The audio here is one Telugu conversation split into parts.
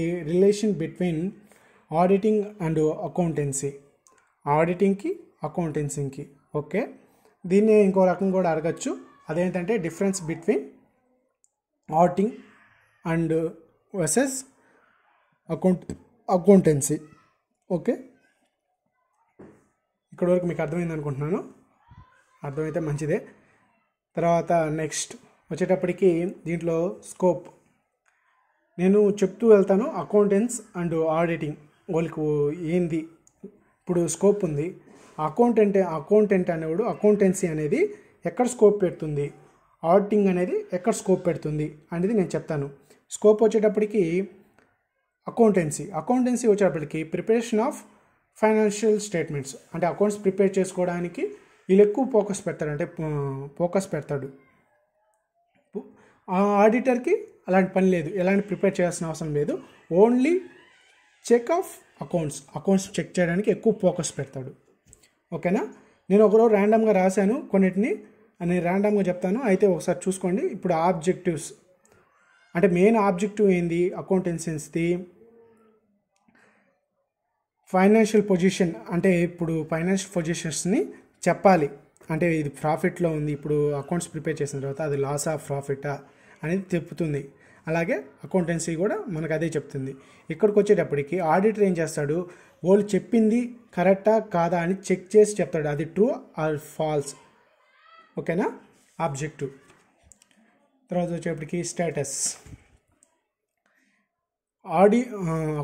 ఈ relation between auditing and accountancy ఆడిటింగ్కి అకౌంటెన్సీకి ఓకే దీన్ని ఇంకో రకం కూడా అడగచ్చు అదేంటంటే difference between auditing and versus account accountancy okay ఇక్కడ వరకు మీకు అర్థమైంది అనుకుంటున్నాను అర్థమైతే మంచిదే తర్వాత నెక్స్ట్ వచ్చేటప్పటికి దీంట్లో స్కోప్ నేను చెప్తూ వెళ్తాను అకౌంటెంట్స్ అండ్ ఆడిటింగ్ వాళ్ళకు ఏంది ఇప్పుడు స్కోప్ ఉంది అకౌంటెంట్ అకౌంటెంట్ అనేవాడు అకౌంటెన్సీ అనేది ఎక్కడ స్కోప్ పెడుతుంది ఆడిటింగ్ అనేది ఎక్కడ స్కోప్ పెడుతుంది అనేది నేను చెప్తాను స్కోప్ వచ్చేటప్పటికి అకౌంటెన్సీ అకౌంటెన్సీ వచ్చేటప్పటికి ప్రిపరేషన్ ఆఫ్ ఫైనాన్షియల్ స్టేట్మెంట్స్ అంటే అకౌంట్స్ ప్రిపేర్ చేసుకోవడానికి వీళ్ళు ఎక్కువ ఫోకస్ పెడతారు అంటే ఫోకస్ పెడతాడు ఆ ఆడిటర్కి అలాంటి పని లేదు ఎలాంటి ప్రిపేర్ చేయాల్సిన అవసరం లేదు only check of accounts accounts check చేయడానికి ఎక్కువ ఫోకస్ పెడతాడు ఓకేనా నేను ఒకరోజు ర్యాండమ్గా రాశాను కొన్నిటిని నేను ర్యాండమ్గా చెప్తాను అయితే ఒకసారి చూసుకోండి ఇప్పుడు ఆబ్జెక్టివ్స్ అంటే మెయిన్ ఆబ్జెక్టివ్ ఏంది అకౌంటెన్సీస్ది ఫైనాన్షియల్ పొజిషన్ అంటే ఇప్పుడు ఫైనాన్షియల్ పొజిషన్స్ని చెప్పాలి అంటే ఇది ప్రాఫిట్లో ఉంది ఇప్పుడు అకౌంట్స్ ప్రిపేర్ చేసిన తర్వాత అది లాసా ప్రాఫిటా అనేది చెప్తుంది అలాగే అకౌంటెన్సీ కూడా మనకు అదే చెప్తుంది ఇక్కడికి వచ్చేటప్పటికి ఆడిటర్ ఏం చేస్తాడు వాళ్ళు చెప్పింది కరెక్టా కాదా అని చెక్ చేసి చెప్తాడు అది ట్రూ ఆర్ ఫాల్స్ ఓకేనా ఆబ్జెక్టివ్ తర్వాత వచ్చేటప్పటికి స్టేటస్ ఆడి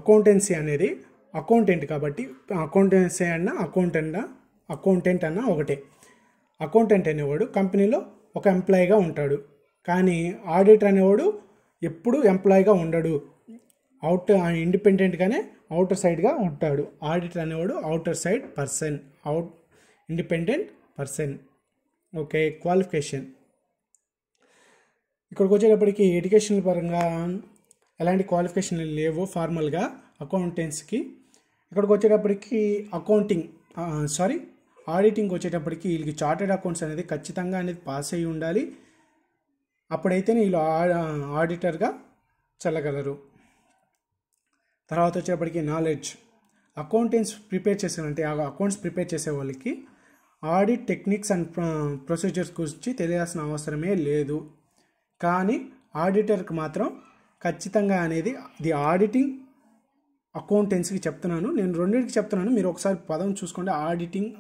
అకౌంటెన్సీ అనేది అకౌంటెంట్ కాబట్టి అకౌంటెన్సీ అన్న అకౌంటెంట్ అకౌంటెంట్ అన్న ఒకటే అకౌంటెంట్ అనేవాడు కంపెనీలో ఒక ఎంప్లాయీగా ఉంటాడు కానీ ఆడిటర్ అనేవాడు ఎప్పుడు ఎంప్లాయ్గా ఉండడు అవుట్ ఇండిపెండెంట్గానే అవుటర్ సైడ్గా ఉంటాడు ఆడిటర్ అనేవాడు outer side person out independent person okay qualification ఇక్కడికి వచ్చేటప్పటికి ఎడ్యుకేషన్ పరంగా ఎలాంటి క్వాలిఫికేషన్ లేవు ఫార్మల్గా అకౌంటెన్స్కి ఇక్కడికి వచ్చేటప్పటికి అకౌంటింగ్ సారీ ఆడిటింగ్ వచ్చేటప్పటికి వీళ్ళకి చార్టెడ్ అకౌంట్స్ అనేది ఖచ్చితంగా అనేది పాస్ అయ్యి ఉండాలి అప్పుడైతే వీళ్ళు ఆడిటర్గా చల్లగలరు తర్వాత వచ్చేప్పటికి నాలెడ్జ్ అకౌంటెంట్స్ ప్రిపేర్ చేసేవాళ్ళంటే అకౌంట్స్ ప్రిపేర్ చేసే వాళ్ళకి ఆడిట్ టెక్నిక్స్ అండ్ ప్రొసీజర్స్ గురించి తెలియాల్సిన అవసరమే లేదు కానీ ఆడిటర్కి మాత్రం ఖచ్చితంగా అనేది ది ఆడిటింగ్ అకౌంటెన్సీకి చెప్తున్నాను నేను రెండింటికి చెప్తున్నాను మీరు ఒకసారి పదం చూసుకోండి ఆడిటింగ్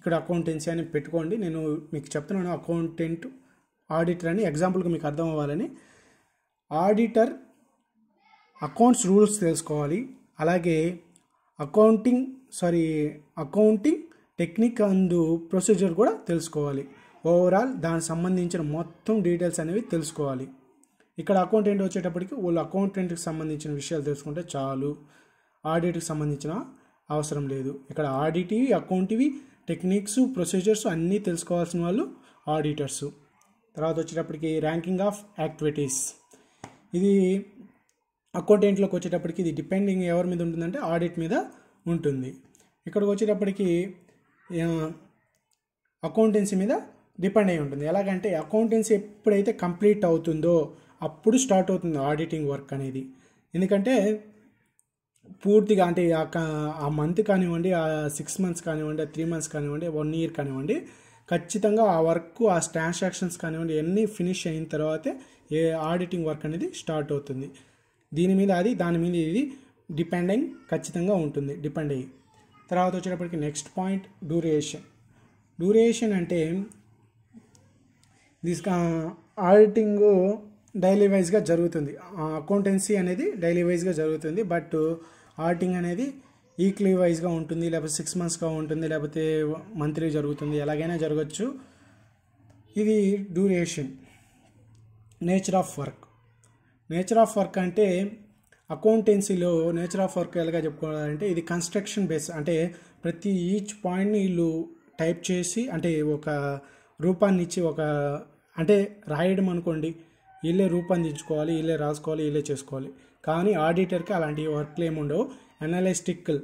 ఇక్కడ అకౌంటెన్సీ అని పెట్టుకోండి నేను మీకు చెప్తున్నాను అకౌంటెంట్ ఆడిటర్ అని ఎగ్జాంపుల్కి మీకు అర్థం అవ్వాలని ఆడిటర్ అకౌంట్స్ రూల్స్ తెలుసుకోవాలి అలాగే accounting sorry accounting technique and procedure కూడా తెలుసుకోవాలి ఓవరాల్ దానికి సంబంధించిన మొత్తం డీటెయిల్స్ అనేవి తెలుసుకోవాలి ఇక్కడ అకౌంటెంట్ వచ్చేటప్పటికి వాళ్ళు అకౌంటెంట్కి సంబంధించిన విషయాలు తెలుసుకుంటే చాలు ఆడిట్కి సంబంధించిన అవసరం లేదు ఇక్కడ ఆడిటివి అకౌంటివి టెక్నిక్స్ ప్రొసీజర్స్ అన్నీ తెలుసుకోవాల్సిన వాళ్ళు ఆడిటర్సు తర్వాత వచ్చేటప్పటికి ర్యాంకింగ్ ఆఫ్ యాక్టివిటీస్ ఇది అకౌంటెంట్లోకి వచ్చేటప్పటికి ఇది డిపెండింగ్ ఎవరి మీద ఉంటుందంటే ఆడిట్ మీద ఉంటుంది ఇక్కడికి వచ్చేటప్పటికి అకౌంటెన్సీ మీద డిపెండ్ అయి ఉంటుంది ఎలాగంటే అకౌంటెన్సీ ఎప్పుడైతే కంప్లీట్ అవుతుందో అప్పుడు స్టార్ట్ అవుతుంది ఆడిటింగ్ వర్క్ అనేది ఎందుకంటే పూర్తిగా అంటే ఆ మంత్ కానివ్వండి ఆ సిక్స్ మంత్స్ కానివ్వండి ఆ త్రీ మంత్స్ కానివ్వండి వన్ ఇయర్ కానివ్వండి ఖచ్చితంగా ఆ వర్క్ ఆ ట్రాన్సాక్షన్స్ కానివ్వండి అన్నీ ఫినిష్ అయిన తర్వాతే ఏ ఆడిటింగ్ వర్క్ అనేది స్టార్ట్ అవుతుంది దీని మీద అది దాని మీద ఇది డిపెండింగ్ ఖచ్చితంగా ఉంటుంది డిపెండ్ అయ్యి తర్వాత వచ్చేటప్పటికి నెక్స్ట్ పాయింట్ డ్యూరేషన్ డ్యూరేషన్ అంటే దిస్ ఆడిటింగ్ డైలీ వైజ్గా జరుగుతుంది అకౌంటెన్సీ అనేది డైలీ వైజ్గా జరుగుతుంది బట్ ఆడిటింగ్ అనేది ఈక్లీ వైజ్గా ఉంటుంది లేకపోతే సిక్స్ మంత్స్గా ఉంటుంది లేకపోతే మంత్లీ జరుగుతుంది ఎలాగైనా జరగచ్చు ఇది duration nature of work nature of work అంటే అకౌంటెన్సీలో నేచర్ ఆఫ్ వర్క్ ఎలాగా చెప్పుకోవాలంటే ఇది కన్స్ట్రక్షన్ బేస్ అంటే ప్రతి ఈచ్ పాయింట్ని వీళ్ళు టైప్ చేసి అంటే ఒక రూపాన్ని ఇచ్చి ఒక అంటే రాయడం అనుకోండి వీళ్ళే రూపొందించుకోవాలి వీళ్ళే రాసుకోవాలి వీళ్ళే చేసుకోవాలి కానీ ఆడిటర్కి అలాంటి వర్క్లు ఏమి ఉండవు అనలిస్టికల్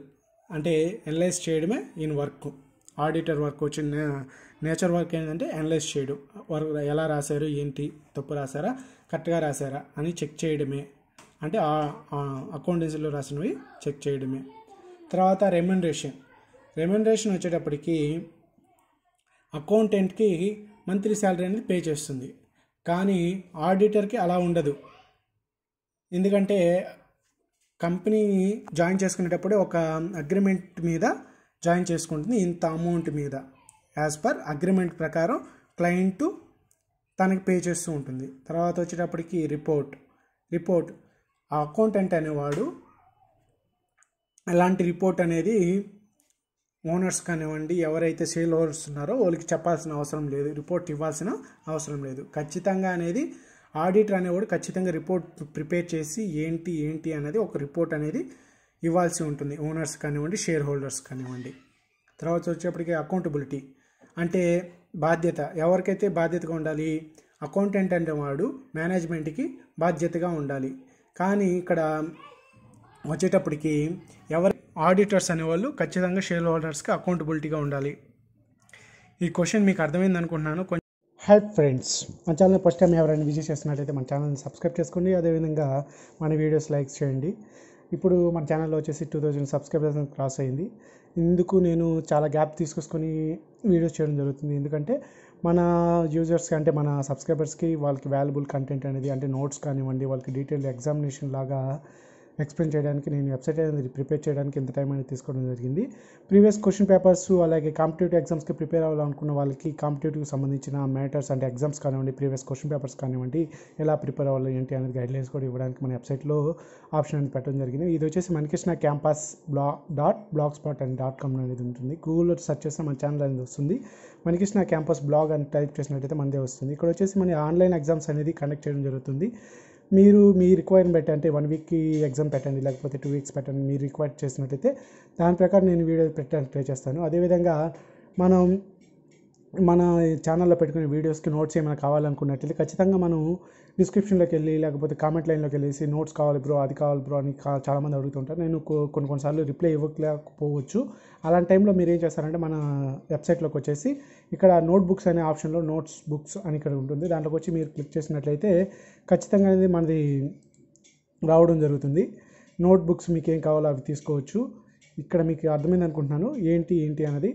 అంటే అనలైజ్ చేయడమే ఈయన వర్క్ ఆడిటర్ వర్క్ వచ్చిన నేచర్ వర్క్ ఏంటంటే అనలైజ్ చేయడం వర్క్ ఎలా రాశారు ఏంటి తప్పు రాశారా కరెక్ట్గా రాశారా అని చెక్ చేయడమే అంటే అకౌంటెన్సీలో రాసినవి చెక్ చేయడమే తర్వాత రెమ్యునరేషన్ రెమ్యునరేషన్ వచ్చేటప్పటికి అకౌంటెంట్కి మంత్లీ శాలరీ అనేది పే చేస్తుంది కానీ ఆడిటర్కి అలా ఉండదు ఎందుకంటే కంపెనీ జాయిన్ చేసుకునేటప్పుడే ఒక అగ్రిమెంట్ మీద జాయిన్ చేసుకుంటుంది ఇంత అమౌంట్ మీద యాజ్ పర్ అగ్రిమెంట్ ప్రకారం క్లయింట్ తనకి పే చేస్తూ ఉంటుంది తర్వాత వచ్చేటప్పటికి రిపోర్ట్ రిపోర్ట్ ఆ అకౌంటెంట్ అనేవాడు అలాంటి రిపోర్ట్ అనేది ఓనర్స్ కానివ్వండి ఎవరైతే సేల్ హోల్డర్స్ ఉన్నారో వాళ్ళకి చెప్పాల్సిన అవసరం లేదు రిపోర్ట్ ఇవ్వాల్సిన అవసరం లేదు ఖచ్చితంగా అనేది ఆడిటర్ అనేవాడు ఖచ్చితంగా రిపోర్ట్ ప్రిపేర్ చేసి ఏంటి ఏంటి అనేది ఒక రిపోర్ట్ అనేది ఇవ్వాల్సి ఉంటుంది ఓనర్స్ కానివ్వండి షేర్ హోల్డర్స్ కానివ్వండి తర్వాత వచ్చేప్పటికి అకౌంటబిలిటీ అంటే బాధ్యత ఎవరికైతే బాధ్యతగా ఉండాలి అకౌంటెంట్ అంటే వాడు మేనేజ్మెంట్కి బాధ్యతగా ఉండాలి కానీ ఇక్కడ వచ్చేటప్పటికి ఎవరు ఆడిటర్స్ అనేవాళ్ళు ఖచ్చితంగా షేర్ హోల్డర్స్కి అకౌంటబిలిటీగా ఉండాలి ఈ క్వశ్చన్ మీకు అర్థమైంది అనుకుంటున్నాను హెల్ప్ ఫ్రెండ్స్ మన ఛానల్ ఫస్ట్ టైం ఎవరైనా విజిట్ చేస్తున్నట్టయితే మన ఛానల్ని సబ్స్క్రైబ్ చేసుకోండి అదేవిధంగా మన వీడియోస్ లైక్ చేయండి ఇప్పుడు మన ఛానల్లో వచ్చేసి టూ థౌజండ్ సబ్స్క్రైబర్స్ క్రాస్ అయింది ఇందుకు నేను చాలా గ్యాప్ తీసుకొని వీడియోస్ చేయడం జరుగుతుంది ఎందుకంటే మన యూజర్స్కి అంటే మన సబ్స్క్రైబర్స్కి వాళ్ళకి వాల్యుబుల్ కంటెంట్ అనేది అంటే నోట్స్ కానివ్వండి వాళ్ళకి డీటెయిల్ ఎగ్జామినేషన్ లాగా ఎక్స్ప్లెయిన్ చేయడానికి నేను వెబ్సైట్ అనేది ప్రిపేర్ చేయడానికి ఎంత టైం అనేది తీసుకోవడం జరిగింది ప్రీవియస్ క్వశ్చన్ పేపర్స్ అలాగే కాంపిటేటివ్ ఎగ్జామ్స్కి ప్రిపేర్ అవ్వాలనుకున్న వాళ్ళకి కాంపిటేటివ్కి సంబంధించిన మ్యాటర్స్ అంటే ఎగ్జామ్స్ కానివ్వండి ప్రీవియస్ క్వశ్చన్ పేపర్స్ కానివ్వండి ఎలా ప్రిపేర్ అవ్వాలి ఏంటి అనేది గైడ్లైన్స్ కూడా ఇవ్వడానికి మన వెబ్సైట్లో ఆప్షన్ అనేది పెట్టడం జరిగింది ఇది వచ్చేసి మనకృష్ణ క్యాంపస్ బ్లా dot blogspot and dot com అనేది ఉంటుంది గూగుల్లో సెర్చ్ చేస్తే మన ఛానల్ అనేది వస్తుంది మనకృష్ణ క్యాంపస్ బ్లాగ్ అని టైప్ చేసినట్టయితే మనదే వస్తుంది ఇక్కడ వచ్చేసి మన ఆన్లైన్ ఎగ్జామ్స్ అనేది కండక్ట్ చేయడం జరుగుతుంది మీరు మీ రిక్వైర్మెంట్ అంటే వన్ వీక్కి ఎగ్జామ్ పెట్టండి లేకపోతే టూ వీక్స్ పెట్టండి మీరు రిక్వైర్ చేసినట్లయితే దాని ప్రకారం నేను వీడియో పెట్టడానికి ట్రై చేస్తాను అదేవిధంగా మనం మన ఛానల్లో పెట్టుకునే వీడియోస్కి నోట్స్ ఏమైనా కావాలనుకున్నట్లయితే ఖచ్చితంగా మనం డిస్క్రిప్షన్లోకి వెళ్ళి లేకపోతే కామెంట్ లైన్లోకి వెళ్ళేసి నోట్స్ కావాలి బ్రో అది కావాలి బ్రో అని చాలామంది అడుగుతుంటారు నేను కొన్ని కొన్నిసార్లు రిప్లై ఇవ్వలేకపోవచ్చు అలాంటి టైంలో మీరు ఏం చేస్తారంటే మన వెబ్సైట్లోకి వచ్చేసి ఇక్కడ నోట్ బుక్స్ అనే ఆప్షన్లో నోట్స్ బుక్స్ అని ఇక్కడ ఉంటుంది దాంట్లోకి వచ్చి మీరు క్లిక్ చేసినట్లయితే ఖచ్చితంగా అనేది మనది రావడం జరుగుతుంది నోట్ బుక్స్ మీకు ఏం కావాలో అవి తీసుకోవచ్చు ఇక్కడ మీకు అర్థమైంది అనుకుంటున్నాను ఏంటి ఏంటి అన్నది